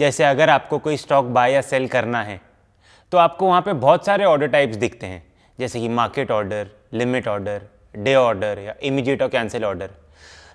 जैसे अगर आपको कोई स्टॉक बाय या सेल करना है तो आपको वहाँ पे बहुत सारे ऑर्डर टाइप्स दिखते हैं जैसे कि market order limit order day order या इमीडिएट और कैंसिल ऑर्डर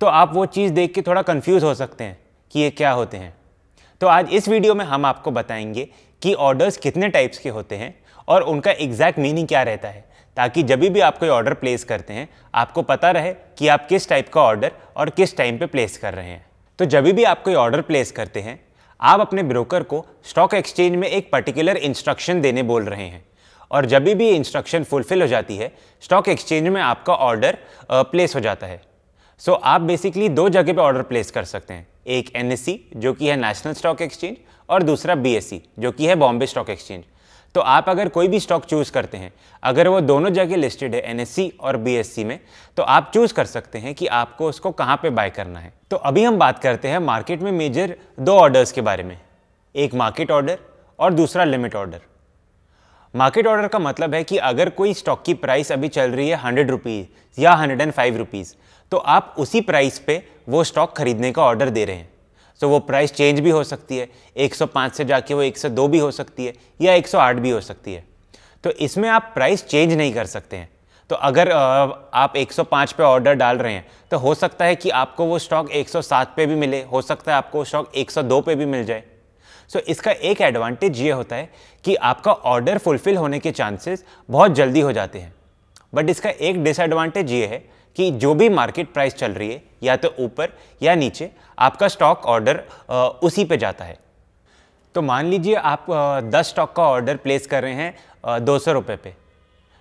तो आप वो चीज़ देख के थोड़ा कन्फ्यूज़ हो सकते हैं कि ये क्या होते हैं तो आज इस वीडियो में हम आपको बताएंगे कि ऑर्डर्स कितने टाइप्स के होते हैं और उनका एग्जैक्ट मीनिंग क्या रहता है ताकि जब भी आप कोई ऑर्डर प्लेस करते हैं आपको पता रहे कि आप किस टाइप का ऑर्डर और किस टाइम पे प्लेस कर रहे हैं तो जब भी आप कोई ऑर्डर प्लेस करते हैं आप अपने ब्रोकर को स्टॉक एक्सचेंज में एक पर्टिकुलर इंस्ट्रक्शन देने बोल रहे हैं और जब भी इंस्ट्रक्शन फुलफिल हो जाती है स्टॉक एक्सचेंज में आपका ऑर्डर प्लेस हो जाता है सो so, आप बेसिकली दो जगह पे ऑर्डर प्लेस कर सकते हैं एक एन e, जो कि है नेशनल स्टॉक एक्सचेंज और दूसरा बी e, जो कि है बॉम्बे स्टॉक एक्सचेंज तो आप अगर कोई भी स्टॉक चूज़ करते हैं अगर वो दोनों जगह लिस्टेड है एन और बी में तो आप चूज़ कर सकते हैं कि आपको उसको कहाँ पर बाय करना है तो अभी हम बात करते हैं मार्केट में मेजर दो ऑर्डर्स के बारे में एक मार्केट ऑर्डर और दूसरा लिमिट ऑर्डर मार्केट ऑर्डर का मतलब है कि अगर कोई स्टॉक की प्राइस अभी चल रही है हंड्रेड रुपीज़ या हंड्रेड एंड फाइव रुपीज़ तो आप उसी प्राइस पे वो स्टॉक खरीदने का ऑर्डर दे रहे हैं सो वो प्राइस चेंज भी हो सकती है 105 से जाके वो 102 भी हो सकती है या 108 भी हो सकती है तो इसमें आप प्राइस चेंज नहीं कर सकते हैं तो अगर आप 105 पे ऑर्डर डाल रहे हैं तो हो सकता है कि आपको वो स्टॉक 107 पे भी मिले हो सकता है आपको स्टॉक 102 पे भी मिल जाए सो इसका एक एडवांटेज ये होता है कि आपका ऑर्डर फुलफिल होने के चांसेस बहुत जल्दी हो जाते हैं बट इसका एक डिसएडवांटेज ये है कि जो भी मार्केट प्राइस चल रही है या तो ऊपर या नीचे आपका स्टॉक ऑर्डर उसी पे जाता है तो मान लीजिए आप दस स्टॉक का ऑर्डर प्लेस कर रहे हैं दो सौ रुपये पे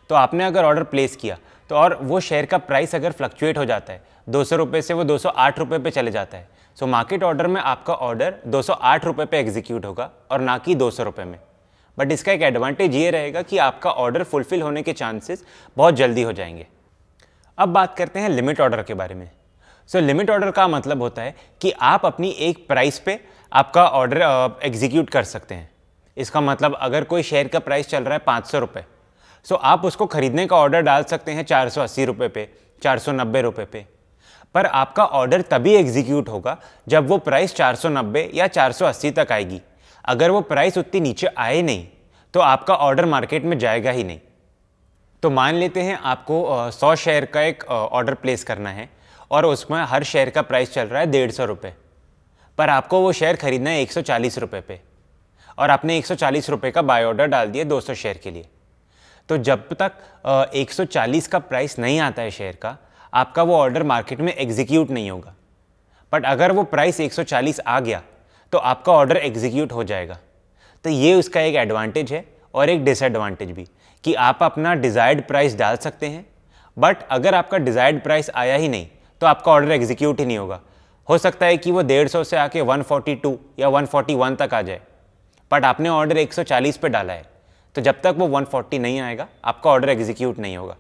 तो आपने अगर ऑर्डर प्लेस किया तो और वो शेयर का प्राइस अगर फ्लक्चुएट हो जाता है दो सौ रुपये से वो दो सौ आठ रुपये पे चले जाता है सो मार्केट ऑर्डर में आपका ऑर्डर दो सौ आठ रुपये पे एग्जीक्यूट होगा और ना कि दो सौ रुपये में बट इसका एक एडवांटेज ये रहेगा कि आपका ऑर्डर फुलफिल होने के चांसेस बहुत जल्दी हो जाएंगे अब बात करते हैं लिमिट ऑर्डर के बारे में सो लिमिट ऑर्डर का मतलब होता है कि आप अपनी एक प्राइस पे आपका ऑर्डर एग्जीक्यूट कर सकते हैं इसका मतलब अगर कोई शेयर का प्राइस चल रहा है पाँच सौ रुपये सो आप उसको ख़रीदने का ऑर्डर डाल सकते हैं चार सौ अस्सी रुपये पे चार सौ नब्बे रुपये पे पर आपका ऑर्डर तभी एग्जीक्यूट होगा जब वो प्राइस चार सौ नब्बे या चार सौ अस्सी तक आएगी अगर वो प्राइस उतनी नीचे आए नहीं तो आपका ऑर्डर मार्केट में जाएगा ही नहीं तो मान लेते हैं आपको सौ शेयर का एक ऑर्डर प्लेस करना है और उसमें हर शेयर का प्राइस चल रहा है डेढ़ सौ रुपये पर आपको वो शेयर ख़रीदना है एक सौ चालीस रुपये पे और आपने एक सौ चालीस रुपये का बाय ऑर्डर डाल दिया दो सौ शेयर के लिए तो जब तक एक सौ चालीस का प्राइस नहीं आता है शेयर का आपका वो ऑर्डर मार्केट में एग्जीक्यूट नहीं होगा बट अगर वो प्राइस एक सौ चालीस आ गया तो आपका ऑर्डर एग्जीक्यूट हो जाएगा तो ये उसका एक एडवांटेज है और एक डिसएडवांटेज भी कि आप अपना डिज़ायर्ड प्राइस डाल सकते हैं बट अगर आपका डिज़ायर्ड प्राइस आया ही नहीं तो आपका ऑर्डर एग्जीक्यूट ही नहीं होगा हो सकता है कि वो डेढ़ सौ से आके 142 या 141 तक आ जाए बट आपने ऑर्डर 140 पे डाला है तो जब तक वो 140 नहीं आएगा आपका ऑर्डर एग्जीक्यूट नहीं होगा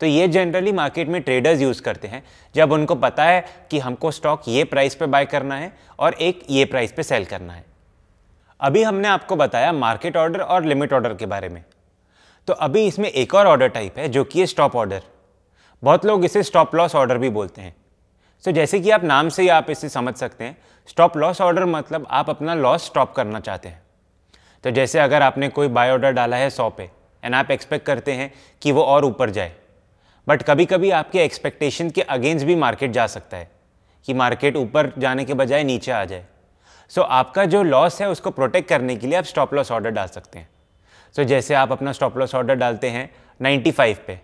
तो ये जनरली मार्केट में ट्रेडर्स यूज़ करते हैं जब उनको पता है कि हमको स्टॉक ये प्राइस पे बाय करना है और एक ये प्राइस पे सेल करना है अभी हमने आपको बताया मार्केट ऑर्डर और लिमिट ऑर्डर के बारे में तो अभी इसमें एक और ऑर्डर टाइप है जो कि है स्टॉप ऑर्डर बहुत लोग इसे स्टॉप लॉस ऑर्डर भी बोलते हैं सो so, जैसे कि आप नाम से ही आप इसे समझ सकते हैं स्टॉप लॉस ऑर्डर मतलब आप अपना लॉस स्टॉप करना चाहते हैं तो जैसे अगर आपने कोई बाय ऑर्डर डाला है सौ पे एंड आप एक्सपेक्ट करते हैं कि वो और ऊपर जाए बट कभी कभी आपके एक्सपेक्टेशन के अगेंस्ट भी मार्केट जा सकता है कि मार्केट ऊपर जाने के बजाय नीचे आ जाए सो so, आपका जो लॉस है उसको प्रोटेक्ट करने के लिए आप स्टॉप लॉस ऑर्डर डाल सकते हैं सो so, जैसे आप अपना स्टॉप लॉस ऑर्डर डालते हैं 95 पे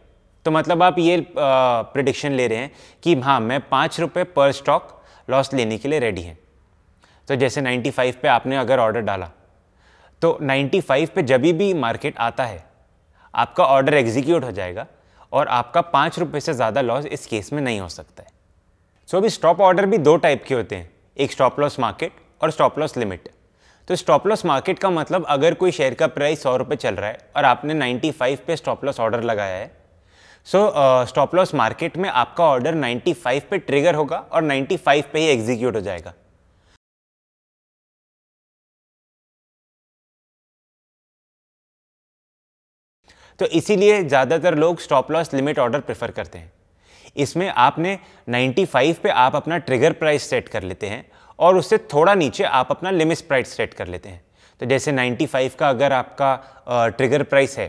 तो मतलब आप ये प्रडिक्शन ले रहे हैं कि हाँ मैं पाँच रुपये पर स्टॉक लॉस लेने के लिए रेडी हैं तो जैसे 95 पे आपने अगर ऑर्डर डाला तो 95 पे जब भी मार्केट आता है आपका ऑर्डर एग्जीक्यूट हो जाएगा और आपका पाँच रुपये से ज़्यादा लॉस इस केस में नहीं हो सकता है सो so, अभी स्टॉप ऑर्डर भी दो टाइप के होते हैं एक स्टॉप लॉस मार्केट और स्टॉप लॉस लिमिट तो स्टॉप लॉस मार्केट का मतलब अगर कोई शेयर का प्राइस सौ रुपये चल रहा है और आपने 95 पे स्टॉप लॉस ऑर्डर लगाया है सो स्टॉप लॉस मार्केट में आपका ऑर्डर 95 पे ट्रिगर होगा और 95 पे ही एग्जीक्यूट हो जाएगा तो इसीलिए ज़्यादातर लोग stop loss limit order prefer करते हैं इसमें आपने 95 पे आप अपना ट्रिगर प्राइस सेट कर लेते हैं और उससे थोड़ा नीचे आप अपना लिमिट प्राइस सेट कर लेते हैं तो जैसे 95 का अगर आपका ट्रिगर प्राइस है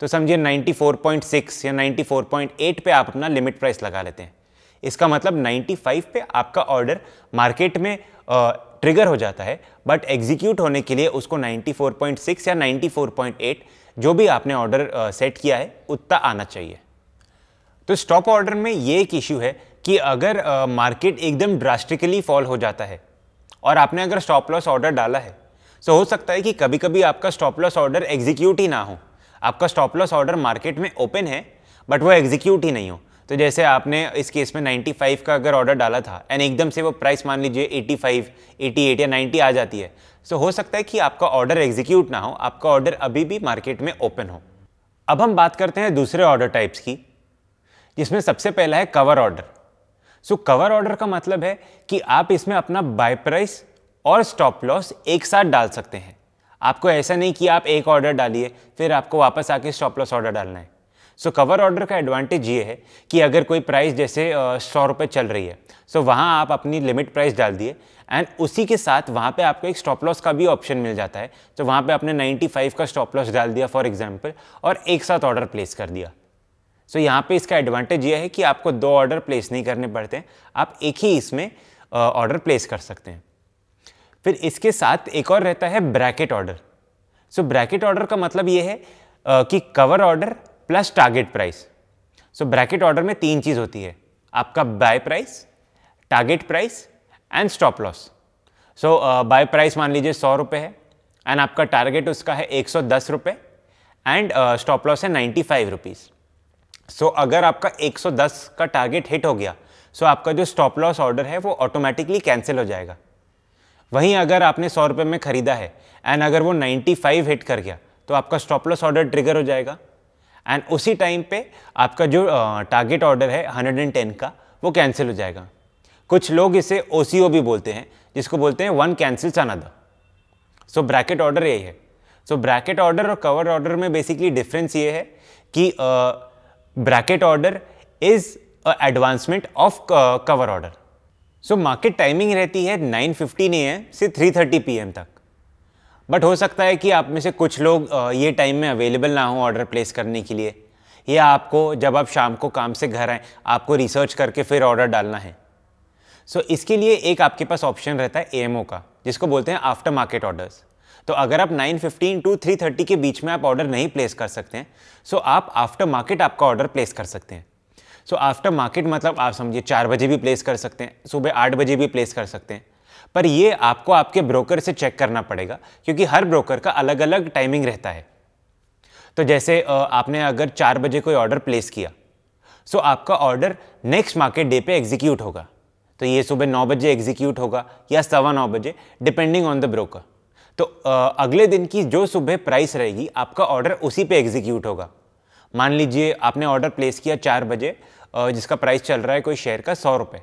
तो समझिए 94.6 या 94.8 पे आप अपना लिमिट प्राइस लगा लेते हैं इसका मतलब 95 पे आपका ऑर्डर मार्केट में ट्रिगर हो जाता है बट एग्जीक्यूट होने के लिए उसको 94.6 या 94.8 जो भी आपने ऑर्डर सेट किया है उतना आना चाहिए तो स्टॉप ऑर्डर में ये एक इश्यू है कि अगर मार्केट एकदम ड्रास्टिकली फॉल हो जाता है और आपने अगर स्टॉप लॉस ऑर्डर डाला है तो हो सकता है कि कभी कभी आपका स्टॉप लॉस ऑर्डर एग्जीक्यूट ही ना हो आपका स्टॉप लॉस ऑर्डर मार्केट में ओपन है बट वो एग्जीक्यूट ही नहीं हो तो जैसे आपने इस केस में 95 का अगर ऑर्डर डाला था एंड एकदम से वो प्राइस मान लीजिए 85, 88 या 90 आ जाती है सो so, हो सकता है कि आपका ऑर्डर एग्जीक्यूट ना हो आपका ऑर्डर अभी भी मार्केट में ओपन हो अब हम बात करते हैं दूसरे ऑर्डर टाइप्स की जिसमें सबसे पहला है cover order so cover order का मतलब है कि आप इसमें अपना बाय प्राइस और स्टॉप लॉस एक साथ डाल सकते हैं आपको ऐसा नहीं कि आप एक ऑर्डर डालिए फिर आपको वापस आके स्टॉप लॉस ऑर्डर डालना है सो कवर ऑर्डर का एडवांटेज ये है कि अगर कोई प्राइस जैसे सौ रुपये चल रही है सो so वहाँ आप अपनी लिमिट प्राइस डाल दिए एंड उसी के साथ वहाँ पे आपको एक स्टॉप लॉस का भी ऑप्शन मिल जाता है तो वहाँ पे आपने 95 का स्टॉप लॉस डाल दिया फॉर एग्जांपल और एक साथ ऑर्डर प्लेस कर दिया सो so, यहाँ पे इसका एडवांटेज ये है कि आपको दो ऑर्डर प्लेस नहीं करने पड़ते हैं आप एक ही इसमें ऑर्डर प्लेस कर सकते हैं फिर इसके साथ एक और रहता है bracket order so bracket order का मतलब ये है आ, कि cover order plus target price so bracket order में तीन चीज़ होती है आपका buy price target price and stop loss so buy price मान लीजिए सौ रुपये है एंड आपका टारगेट उसका है एक सौ दस रुपये एंड स्टॉप लॉस है ninety five rupees so so, अगर आपका 110 का टारगेट हिट हो गया सो so आपका जो स्टॉप लॉस ऑर्डर है वो ऑटोमेटिकली कैंसिल हो जाएगा वहीं अगर आपने सौ रुपये में ख़रीदा है एंड अगर वो 95 हिट कर गया तो आपका स्टॉप लॉस ऑर्डर ट्रिगर हो जाएगा एंड उसी टाइम पे आपका जो टारगेट ऑर्डर है 110 का वो कैंसिल हो जाएगा कुछ लोग इसे ओ भी बोलते हैं जिसको बोलते हैं one cancels another so bracket order यही है सो ब्रैकेट ऑर्डर और कवर ऑर्डर में बेसिकली डिफरेंस ये है कि uh, bracket order is advancement of cover order so market timing रहती है 9:15 थ्री से 3:30 एम तक बट हो सकता है कि आप में से कुछ लोग ये टाइम में अवेलेबल ना हो ऑर्डर प्लेस करने के लिए या आपको जब आप शाम को काम से घर आएँ आपको रिसर्च करके फिर ऑर्डर डालना है सो so, इसके लिए एक आपके पास ऑप्शन रहता है ए का जिसको बोलते हैं आफ्टर मार्केट ऑर्डर्स तो अगर आप 915 टू 330 के बीच में आप ऑर्डर नहीं प्लेस कर सकते हैं सो so आप आफ्टर मार्केट आपका ऑर्डर प्लेस कर सकते हैं सो आफ्टर मार्केट मतलब आप समझिए चार बजे भी प्लेस कर सकते हैं सुबह आठ बजे भी प्लेस कर सकते हैं पर ये आपको आपके ब्रोकर से चेक करना पड़ेगा क्योंकि हर ब्रोकर का अलग अलग टाइमिंग रहता है तो जैसे आपने अगर चार बजे कोई ऑर्डर प्लेस किया सो आपका ऑर्डर नेक्स्ट मार्केट डे पे एग्जीक्यूट होगा तो ये सुबह नौ बजे एग्जीक्यूट होगा या सवा नौ बजे डिपेंडिंग ऑन द ब्रोकर तो अगले दिन की जो सुबह प्राइस रहेगी आपका ऑर्डर उसी पे एग्जीक्यूट होगा मान लीजिए आपने ऑर्डर प्लेस किया चार बजे जिसका प्राइस चल रहा है कोई शेयर का सौ रुपये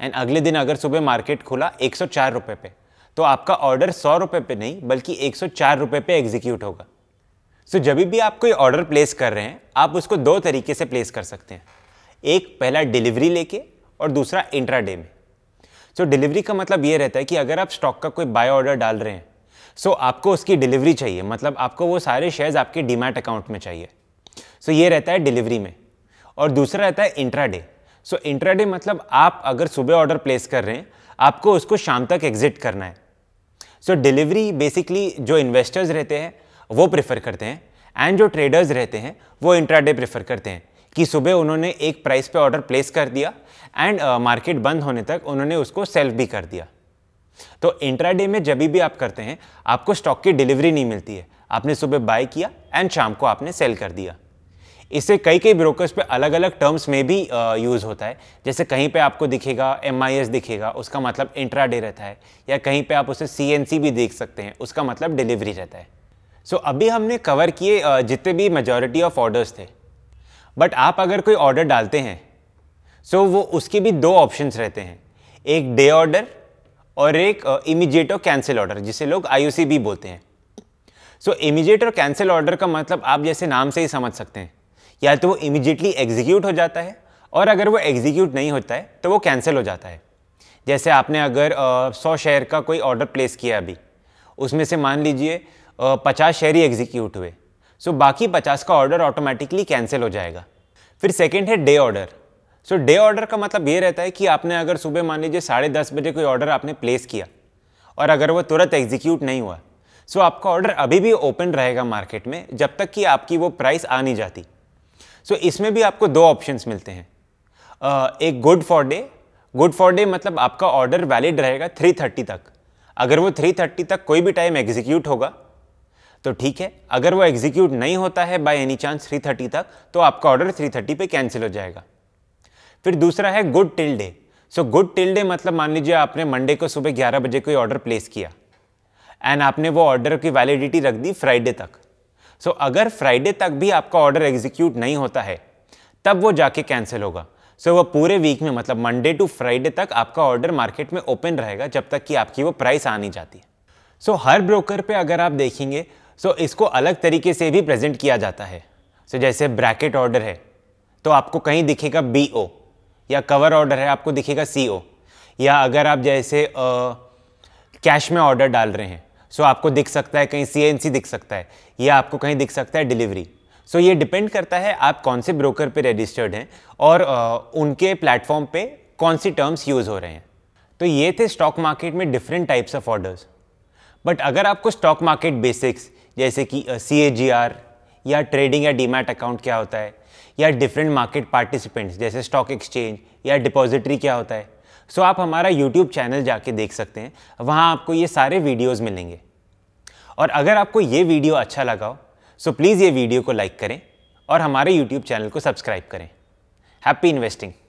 एंड अगले दिन अगर सुबह मार्केट खुला एक सौ चार रुपये पे तो आपका ऑर्डर सौ रुपये पे नहीं बल्कि एक सौ चार रुपये पे एग्जीक्यूट होगा सो so, जब भी आप कोई ऑर्डर प्लेस कर रहे हैं आप उसको दो तरीके से प्लेस कर सकते हैं एक पहला डिलीवरी लेके और दूसरा इंट्रा डे में सो so, डिलीवरी का मतलब ये रहता है कि अगर आप स्टॉक का कोई बाय ऑर्डर डाल रहे हैं सो so, आपको उसकी डिलीवरी चाहिए मतलब आपको वो सारे शेयर्स आपके डीमैट अकाउंट में चाहिए सो so, ये रहता है डिलीवरी में और दूसरा रहता है डे सो इंट्रा डे मतलब आप अगर सुबह ऑर्डर प्लेस कर रहे हैं आपको उसको शाम तक एग्जिट करना है सो डिलीवरी बेसिकली जो इन्वेस्टर्स रहते हैं वो प्रेफर करते हैं एंड जो ट्रेडर्स रहते हैं वो डे प्रेफर करते हैं कि सुबह उन्होंने एक प्राइस पे ऑर्डर प्लेस कर दिया एंड मार्केट uh, बंद होने तक उन्होंने उसको सेल भी कर दिया तो इंट्राडे में जब भी आप करते हैं आपको स्टॉक की डिलीवरी नहीं मिलती है आपने सुबह बाय किया एंड शाम को आपने सेल कर दिया इसे कई कई ब्रोकर्स पे अलग अलग टर्म्स में भी यूज़ होता है जैसे कहीं पे आपको दिखेगा एम दिखेगा उसका मतलब इंट्रा डे रहता है या कहीं पे आप उसे सी भी देख सकते हैं उसका मतलब डिलीवरी रहता है सो so, अभी हमने कवर किए जितने भी मेजोरिटी ऑफ ऑर्डर्स थे बट आप अगर कोई ऑर्डर डालते हैं सो so वो उसके भी दो ऑप्शंस रहते हैं एक डे ऑर्डर और एक इमीजिएट और कैंसिल ऑर्डर जिसे लोग आई भी बोलते हैं so immediate or cancel order का मतलब आप जैसे नाम से ही समझ सकते हैं या तो वो इमीजिएटली एग्जीक्यूट हो जाता है और अगर वो एग्जीक्यूट नहीं होता है तो वो कैंसिल हो जाता है जैसे आपने अगर सौ शेयर का कोई ऑर्डर प्लेस किया अभी उसमें से मान लीजिए पचास शेयर ही एग्जीक्यूट हुए सो बाकी पचास का ऑर्डर ऑटोमेटिकली कैंसिल हो जाएगा फिर सेकेंड है day order so day order का मतलब ये रहता है कि आपने अगर सुबह मान लीजिए साढ़े दस बजे कोई ऑर्डर आपने प्लेस किया और अगर वो तुरंत एग्जीक्यूट नहीं हुआ सो so आपका ऑर्डर अभी भी ओपन रहेगा मार्केट में जब तक कि आपकी वो प्राइस आ नहीं जाती सो so इसमें भी आपको दो ऑप्शंस मिलते हैं uh, एक good for day good for day मतलब आपका ऑर्डर वैलिड रहेगा थ्री थर्टी तक अगर वो थ्री थर्टी तक कोई भी टाइम एग्जीक्यूट होगा तो ठीक है अगर वो एग्जीक्यूट नहीं होता है by any chance three thirty तक तो आपका ऑर्डर थ्री थर्टी पर कैंसिल हो जाएगा फिर दूसरा है good till day so good till day मतलब मान लीजिए आपने मंडे को सुबह ग्यारह बजे कोई ऑर्डर प्लेस किया एंड आपने वो ऑर्डर की वैलिडिटी रख दी फ्राइडे तक सो so, अगर फ्राइडे तक भी आपका ऑर्डर एग्जीक्यूट नहीं होता है तब वो जाके कैंसिल होगा सो so, वो पूरे वीक में मतलब मंडे टू फ्राइडे तक आपका ऑर्डर मार्केट में ओपन रहेगा जब तक कि आपकी वो प्राइस आ नहीं जाती सो so, हर ब्रोकर पे अगर आप देखेंगे सो so, इसको अलग तरीके से भी प्रेजेंट किया जाता है सो so, जैसे ब्रैकेट ऑर्डर है तो आपको कहीं दिखेगा बी ओ या कवर ऑर्डर है आपको दिखेगा सी ओ या अगर आप जैसे कैश में ऑर्डर डाल रहे हैं सो so आपको दिख सकता है कहीं सी एन सी दिख सकता है या आपको कहीं दिख सकता है डिलीवरी सो so ये डिपेंड करता है आप कौन से ब्रोकर पे रजिस्टर्ड हैं और आ, उनके प्लेटफॉर्म पे कौन सी टर्म्स यूज़ हो रहे हैं तो ये थे स्टॉक मार्केट में different types of orders but अगर आपको स्टॉक मार्केट बेसिक्स जैसे कि सी ए जी आर या ट्रेडिंग या डीमैट अकाउंट क्या होता है या डिफरेंट मार्केट पार्टिसिपेंट्स जैसे स्टॉक एक्सचेंज या डिपॉजिटरी क्या होता है सो so, आप हमारा यूट्यूब चैनल जाके देख सकते हैं वहाँ आपको ये सारे वीडियोज़ मिलेंगे और अगर आपको ये वीडियो अच्छा लगा हो सो प्लीज़ ये वीडियो को लाइक करें और हमारे यूट्यूब चैनल को सब्सक्राइब करें हैप्पी इन्वेस्टिंग